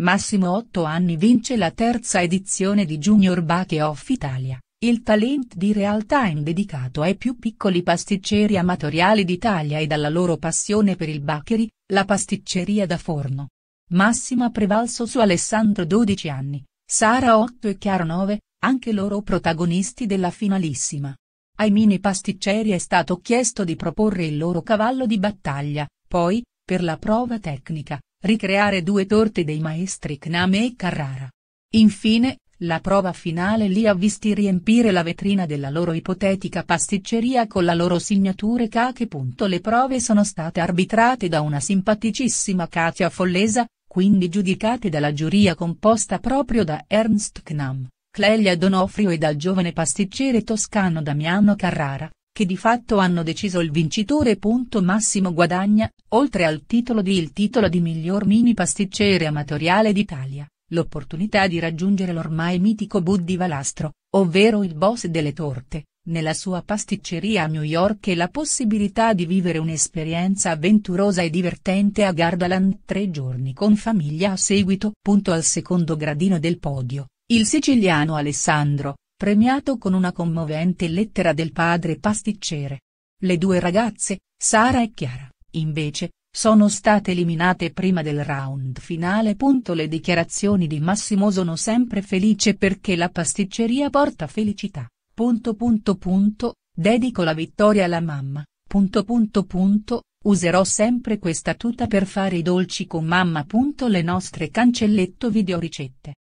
Massimo 8 anni vince la terza edizione di Junior Bake Off Italia, il talent di Real Time dedicato ai più piccoli pasticceri amatoriali d'Italia e dalla loro passione per il bakery, la pasticceria da forno. Massimo ha prevalso su Alessandro 12 anni, Sara 8 e Chiaro 9, anche loro protagonisti della finalissima. Ai mini pasticceri è stato chiesto di proporre il loro cavallo di battaglia, poi, per la prova tecnica, Ricreare due torte dei maestri Kname e Carrara. Infine, la prova finale li ha visti riempire la vetrina della loro ipotetica pasticceria con la loro signature cache. Le prove sono state arbitrate da una simpaticissima Katia Follesa, quindi giudicate dalla giuria composta proprio da Ernst Knam, Clelia Donofrio e dal giovane pasticcere toscano Damiano Carrara che di fatto hanno deciso il vincitore. Massimo guadagna, oltre al titolo di il titolo di miglior mini pasticcere amatoriale d'Italia, l'opportunità di raggiungere l'ormai mitico Buddy Valastro, ovvero il boss delle torte, nella sua pasticceria a New York e la possibilità di vivere un'esperienza avventurosa e divertente a Gardaland tre giorni con famiglia a seguito. Al secondo gradino del podio, il siciliano Alessandro, premiato con una commovente lettera del padre pasticcere. Le due ragazze, Sara e Chiara, invece, sono state eliminate prima del round finale. Le dichiarazioni di Massimo sono sempre felice perché la pasticceria porta felicità. Punto punto punto, dedico la vittoria alla mamma, punto punto punto, userò sempre questa tuta per fare i dolci con mamma. Le nostre cancelletto video ricette.